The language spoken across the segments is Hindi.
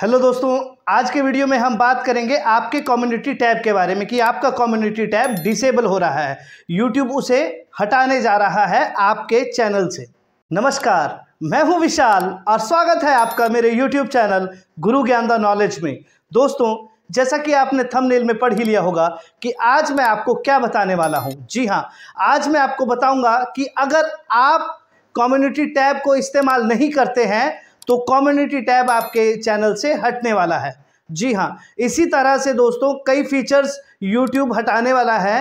हेलो दोस्तों आज के वीडियो में हम बात करेंगे आपके कम्युनिटी टैब के बारे में कि आपका कम्युनिटी टैब डिसेबल हो रहा है यूट्यूब उसे हटाने जा रहा है आपके चैनल से नमस्कार मैं हूं विशाल और स्वागत है आपका मेरे यूट्यूब चैनल गुरु ज्ञान द नॉलेज में दोस्तों जैसा कि आपने थंबनेल में पढ़ ही लिया होगा कि आज मैं आपको क्या बताने वाला हूँ जी हाँ आज मैं आपको बताऊँगा कि अगर आप कम्युनिटी टैब को इस्तेमाल नहीं करते हैं तो कम्युनिटी टैब आपके चैनल से हटने वाला है जी हाँ इसी तरह से दोस्तों कई फीचर्स यूट्यूब हटाने वाला है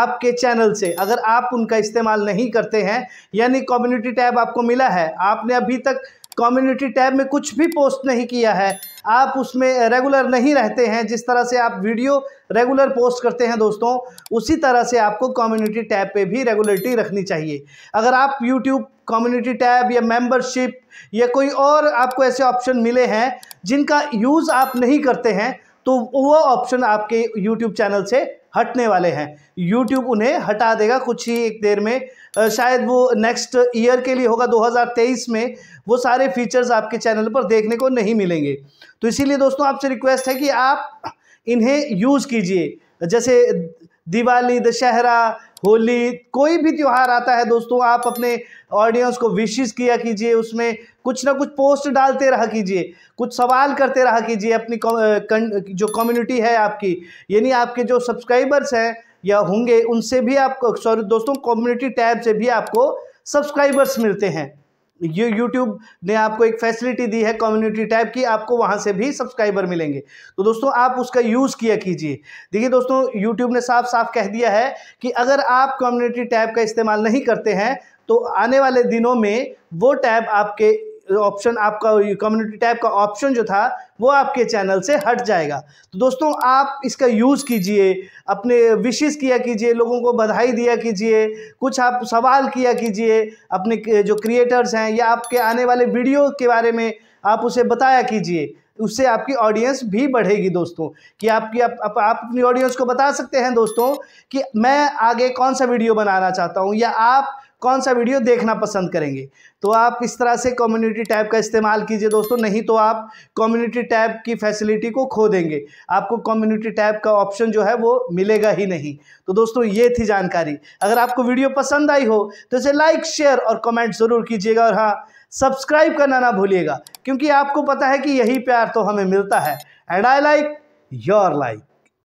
आपके चैनल से अगर आप उनका इस्तेमाल नहीं करते हैं यानी कम्युनिटी टैब आपको मिला है आपने अभी तक कम्युनिटी टैब में कुछ भी पोस्ट नहीं किया है आप उसमें रेगुलर नहीं रहते हैं जिस तरह से आप वीडियो रेगुलर पोस्ट करते हैं दोस्तों उसी तरह से आपको कम्युनिटी टैब पे भी रेगुलरिटी रखनी चाहिए अगर आप यूट्यूब कम्युनिटी टैब या मेंबरशिप या कोई और आपको ऐसे ऑप्शन मिले हैं जिनका यूज़ आप नहीं करते हैं तो वो ऑप्शन आपके यूट्यूब चैनल से हटने वाले हैं यूट्यूब उन्हें हटा देगा कुछ ही एक देर में शायद वो नेक्स्ट ईयर के लिए होगा 2023 में वो सारे फीचर्स आपके चैनल पर देखने को नहीं मिलेंगे तो इसीलिए दोस्तों आपसे रिक्वेस्ट है कि आप इन्हें यूज़ कीजिए जैसे दिवाली दशहरा होली कोई भी त्यौहार आता है दोस्तों आप अपने ऑडियंस को विशेष किया कीजिए उसमें कुछ ना कुछ पोस्ट डालते रहा कीजिए कुछ सवाल करते रहा कीजिए अपनी जो कम्युनिटी है आपकी यानी आपके जो सब्सक्राइबर्स हैं या होंगे उनसे भी आपको सॉरी दोस्तों कम्युनिटी टैब से भी आपको सब्सक्राइबर्स मिलते हैं ये यूट्यूब ने आपको एक फैसिलिटी दी है कम्युनिटी टैब की आपको वहाँ से भी सब्सक्राइबर मिलेंगे तो दोस्तों आप उसका यूज़ किया कीजिए देखिए दोस्तों यूट्यूब ने साफ साफ कह दिया है कि अगर आप कम्युनिटी टैब का इस्तेमाल नहीं करते हैं तो आने वाले दिनों में वो टैब आपके ऑप्शन आपका कम्युनिटी टैब का ऑप्शन जो था वो आपके चैनल से हट जाएगा तो दोस्तों आप इसका यूज़ कीजिए अपने विशेष किया कीजिए लोगों को बधाई दिया कीजिए कुछ आप सवाल किया कीजिए अपने जो क्रिएटर्स हैं या आपके आने वाले वीडियो के बारे में आप उसे बताया कीजिए उससे आपकी ऑडियंस भी बढ़ेगी दोस्तों कि आपकी आप, आप, आप अपनी ऑडियंस को बता सकते हैं दोस्तों कि मैं आगे कौन सा वीडियो बनाना चाहता हूँ या आप कौन सा वीडियो देखना पसंद करेंगे तो आप इस तरह से कम्युनिटी टैब का इस्तेमाल कीजिए दोस्तों नहीं तो आप कम्युनिटी टैब की फैसिलिटी को खो देंगे आपको कम्युनिटी टैब का ऑप्शन जो है वो मिलेगा ही नहीं तो दोस्तों ये थी जानकारी अगर आपको वीडियो पसंद आई हो तो इसे लाइक शेयर और कमेंट ज़रूर कीजिएगा और हाँ सब्सक्राइब करना ना भूलिएगा क्योंकि आपको पता है कि यही प्यार तो हमें मिलता है and I like your like